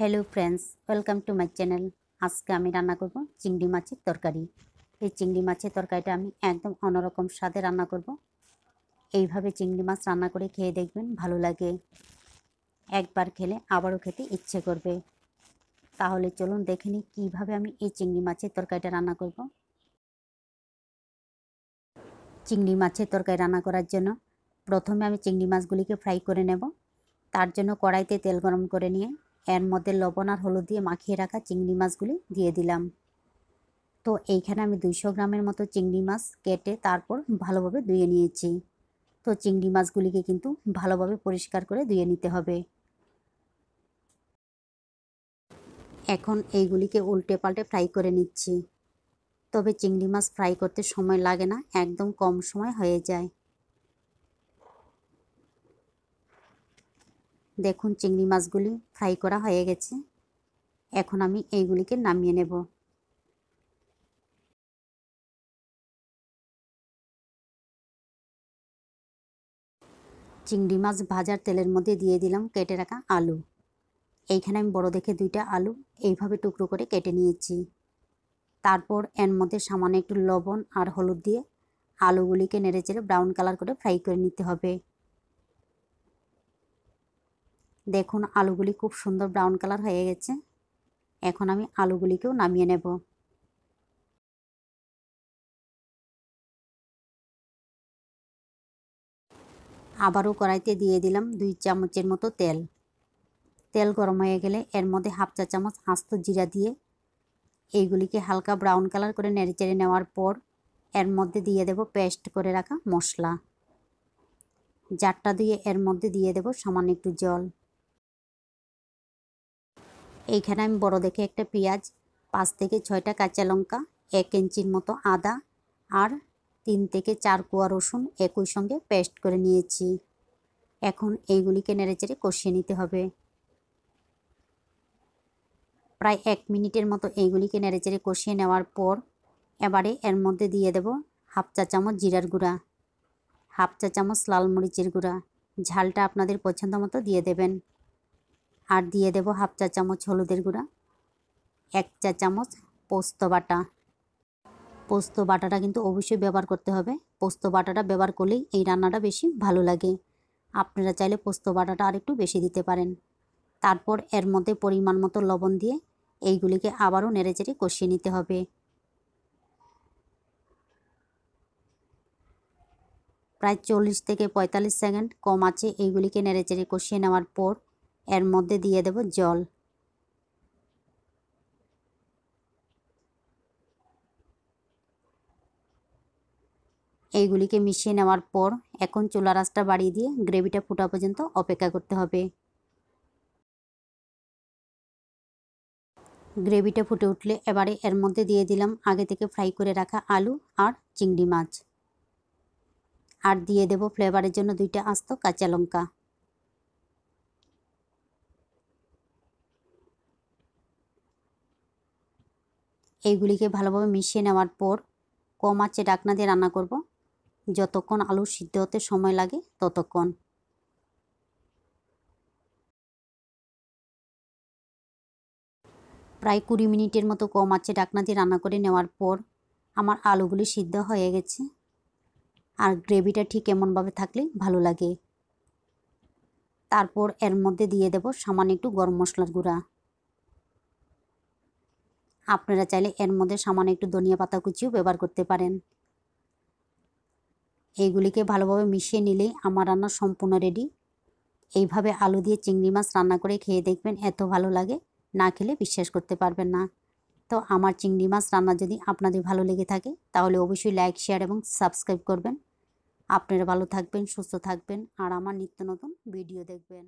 hello friends welcome to my channel আজকে আমি রান্না করব চিংড়ি মাছের তরকারি এই চিংড়ি মাছের তরকারিটা আমি একদম অন্যরকম স্বাদে রান্না করব এইভাবে চিংড়ি মাছ রান্না করে খেয়ে দেখবেন ভালো লাগে একবার খেলে আবারও খেতে ইচ্ছে করবে তাহলে চলুন দেখে নিই কীভাবে আমি এই চিংড়ি মাছের তরকারিটা রান্না করব চিংড়ি মাছের তরকারি রান্না করার জন্য প্রথমে আমি চিংড়ি মাছগুলিকে ফ্রাই করে নেব তার জন্য কড়াইতে তেল গরম করে নিয়ে এর মধ্যে লবণ আর হলুদ দিয়ে মাখিয়ে রাখা চিংড়ি মাছগুলি দিয়ে দিলাম তো এইখানে আমি দুইশো গ্রামের মতো চিংড়ি মাছ কেটে তারপর ভালোভাবে ধুয়ে নিয়েছি তো চিংড়ি মাছগুলিকে কিন্তু ভালোভাবে পরিষ্কার করে ধুয়ে নিতে হবে এখন এইগুলিকে উল্টে পাল্টে ফ্রাই করে নিচ্ছি তবে চিংড়ি মাছ ফ্রাই করতে সময় লাগে না একদম কম সময় হয়ে যায় দেখুন চিংড়ি মাছগুলি ফ্রাই করা হয়ে গেছে এখন আমি এইগুলিকে নামিয়ে নেব চিংড়ি মাছ ভাজার তেলের মধ্যে দিয়ে দিলাম কেটে রাখা আলু এইখানে আমি বড় দেখে দুইটা আলু এইভাবে টুকরো করে কেটে নিয়েছি তারপর এর মধ্যে সামান্য একটু লবণ আর হলুদ দিয়ে আলুগুলিকে নেড়ে চেড়ে ব্রাউন কালার করে ফ্রাই করে নিতে হবে দেখুন আলুগুলি খুব সুন্দর ব্রাউন কালার হয়ে গেছে এখন আমি আলুগুলিকেও নামিয়ে নেব আবারও কড়াইতে দিয়ে দিলাম দুই চামচের মতো তেল তেল গরম হয়ে গেলে এর মধ্যে হাফ চা চামচ আস্ত জিরা দিয়ে এইগুলিকে হালকা ব্রাউন কালার করে নেড়েচেড়ে নেওয়ার পর এর মধ্যে দিয়ে দেব পেস্ট করে রাখা মশলা জারটা দিয়ে এর মধ্যে দিয়ে দেব সামান্য একটু জল এইখানে আমি বড় দেখে একটা পেঁয়াজ পাঁচ থেকে ছয়টা কাঁচা লঙ্কা এক ইঞ্চির মতো আদা আর তিন থেকে চার কুয়া রসুন একই সঙ্গে পেস্ট করে নিয়েছি এখন এইগুলিকে নেড়েচেড়ে কষিয়ে নিতে হবে প্রায় এক মিনিটের মতো এইগুলিকে নেড়েচেড়ে কষিয়ে নেওয়ার পর এবারে এর মধ্যে দিয়ে দেব হাফ চা চামচ জিরার গুঁড়া হাফ চা চামচ লাল মরিচের গুঁড়া ঝালটা আপনাদের পছন্দ মতো দিয়ে দেবেন আর দিয়ে দেব হাফ চা চামচ হলুদের গুঁড়া এক চা চামচ পোস্ত বাটা পোস্ত বাটাটা কিন্তু অবশ্যই ব্যবহার করতে হবে পোস্ত বাটাটা ব্যবহার করলেই এই রান্নাটা বেশি ভালো লাগে আপনারা চাইলে পোস্ত বাটাটা আরেকটু বেশি দিতে পারেন তারপর এর মধ্যে পরিমাণ মতো লবণ দিয়ে এইগুলিকে আবারও নেড়েচেড়ে কষিয়ে নিতে হবে প্রায় চল্লিশ থেকে পঁয়তাল্লিশ সেকেন্ড কম আছে এইগুলিকে নেড়েচেড়ে কষিয়ে নেওয়ার পর এর মধ্যে দিয়ে দেব জল এইগুলিকে মিশিয়ে নেওয়ার পর এখন চুলা রাস্তা বাড়িয়ে দিয়ে গ্রেভিটা ফোটা পর্যন্ত অপেক্ষা করতে হবে গ্রেভিটা ফুটে উঠলে এবারে এর মধ্যে দিয়ে দিলাম আগে থেকে ফ্রাই করে রাখা আলু আর চিংড়ি মাছ আর দিয়ে দেব ফ্লেভারের জন্য দুইটা আস্ত কাঁচা লঙ্কা এইগুলিকে ভালোভাবে মিশিয়ে নেওয়ার পর কম আছে ডাকনা দিয়ে রান্না করব যতক্ষণ আলু সিদ্ধ হতে সময় লাগে ততক্ষণ প্রায় কুড়ি মিনিটের মতো কম আছে ডাকনা দিয়ে রান্না করে নেওয়ার পর আমার আলুগুলি সিদ্ধ হয়ে গেছে আর গ্রেভিটা ঠিক এমনভাবে থাকলে ভালো লাগে তারপর এর মধ্যে দিয়ে দেব সামান্য একটু গরম মশলার গুঁড়া আপনারা চাইলে এর মধ্যে সামান্য একটু ধনিয়া পাতা কুচিও ব্যবহার করতে পারেন এইগুলিকে ভালোভাবে মিশিয়ে নিলেই আমার রান্না সম্পূর্ণ রেডি এইভাবে আলু দিয়ে চিংড়ি মাছ রান্না করে খেয়ে দেখবেন এত ভালো লাগে না খেলে বিশ্বাস করতে পারবেন না তো আমার চিংড়ি মাছ রান্না যদি আপনাদের ভালো লেগে থাকে তাহলে অবশ্যই লাইক শেয়ার এবং সাবস্ক্রাইব করবেন আপনারা ভালো থাকবেন সুস্থ থাকবেন আর আমার নিত্য নতুন ভিডিও দেখবেন